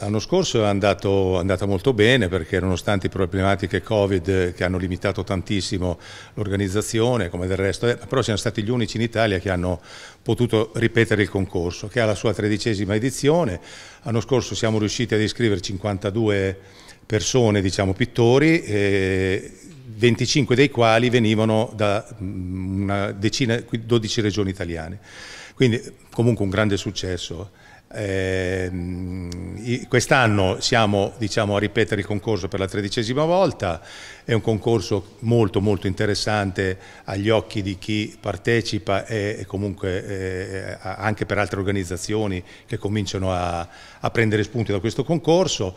L'anno scorso è, andato, è, andata molto bene perché nonostante i problematiche Covid che hanno limitato tantissimo l'organizzazione, come del resto, eh, però siamo stati gli unici in Italia che hanno potuto ripetere il concorso, che ha la sua tredicesima edizione. L'anno scorso siamo riusciti ad iscrivere 52 persone, diciamo pittori, e 25 dei quali venivano da mm, una decina, 12 regioni italiane. Quindi comunque un grande successo. Eh, quest'anno siamo diciamo, a ripetere il concorso per la tredicesima volta, è un concorso molto molto interessante agli occhi di chi partecipa e, e comunque eh, anche per altre organizzazioni che cominciano a, a prendere spunti da questo concorso.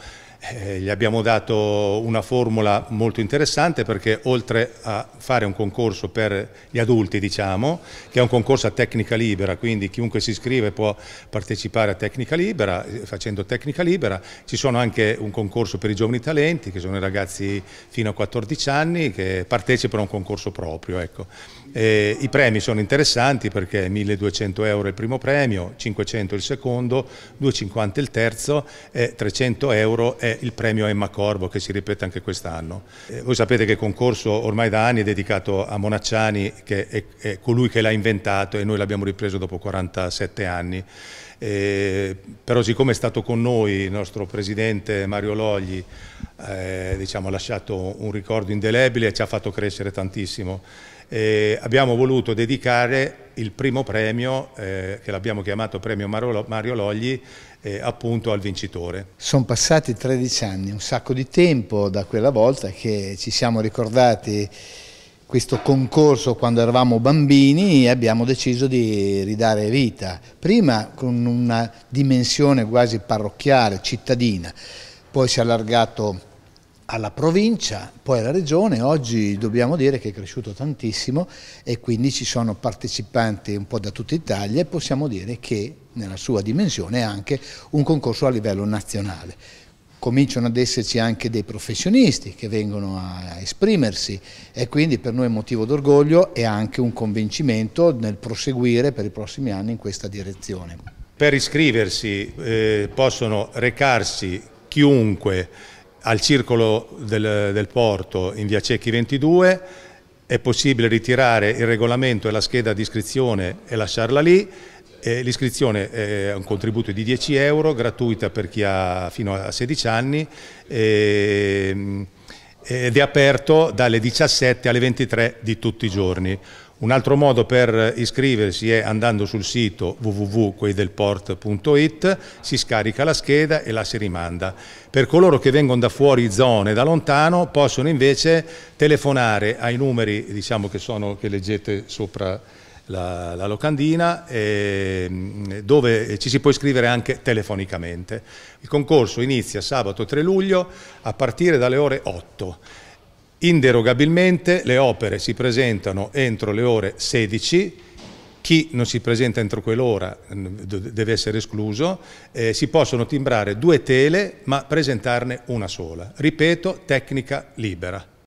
Eh, gli abbiamo dato una formula molto interessante perché oltre a fare un concorso per gli adulti, diciamo, che è un concorso a tecnica libera, quindi chiunque si iscrive può partecipare a tecnica libera, facendo tecnica libera ci sono anche un concorso per i giovani talenti, che sono i ragazzi fino a 14 anni che partecipano a un concorso proprio. Ecco. I premi sono interessanti perché 1200 euro il primo premio, 500 il secondo, 250 il terzo e 300 euro è il premio Emma Corvo che si ripete anche quest'anno. voi sapete che il concorso ormai da anni è dedicato a Monacciani che è, è colui che l'ha inventato e noi l'abbiamo ripreso dopo 47 anni. Eh, però siccome è stato con noi il nostro presidente Mario Logli, eh, diciamo, ha lasciato un ricordo indelebile e ci ha fatto crescere tantissimo. Eh, abbiamo voluto dedicare il primo premio, eh, che l'abbiamo chiamato premio Mario Logli, eh, appunto al vincitore. Sono passati 13 anni, un sacco di tempo da quella volta che ci siamo ricordati questo concorso quando eravamo bambini e abbiamo deciso di ridare vita, prima con una dimensione quasi parrocchiale, cittadina, poi si è allargato alla provincia, poi alla regione, oggi dobbiamo dire che è cresciuto tantissimo e quindi ci sono partecipanti un po' da tutta Italia e possiamo dire che nella sua dimensione è anche un concorso a livello nazionale cominciano ad esserci anche dei professionisti che vengono a esprimersi e quindi per noi è motivo d'orgoglio e anche un convincimento nel proseguire per i prossimi anni in questa direzione. Per iscriversi eh, possono recarsi chiunque al circolo del, del porto in via Cecchi 22, è possibile ritirare il regolamento e la scheda di iscrizione e lasciarla lì eh, l'iscrizione eh, è un contributo di 10 euro, gratuita per chi ha fino a 16 anni ehm, ed è aperto dalle 17 alle 23 di tutti i giorni. Un altro modo per iscriversi è andando sul sito www.queidelport.it, si scarica la scheda e la si rimanda. Per coloro che vengono da fuori zone, da lontano, possono invece telefonare ai numeri diciamo, che, sono, che leggete sopra la, la locandina e, mm, dove ci si può iscrivere anche telefonicamente. Il concorso inizia sabato 3 luglio a partire dalle ore 8. Inderogabilmente le opere si presentano entro le ore 16 chi non si presenta entro quell'ora mm, deve essere escluso, eh, si possono timbrare due tele ma presentarne una sola. Ripeto, tecnica libera.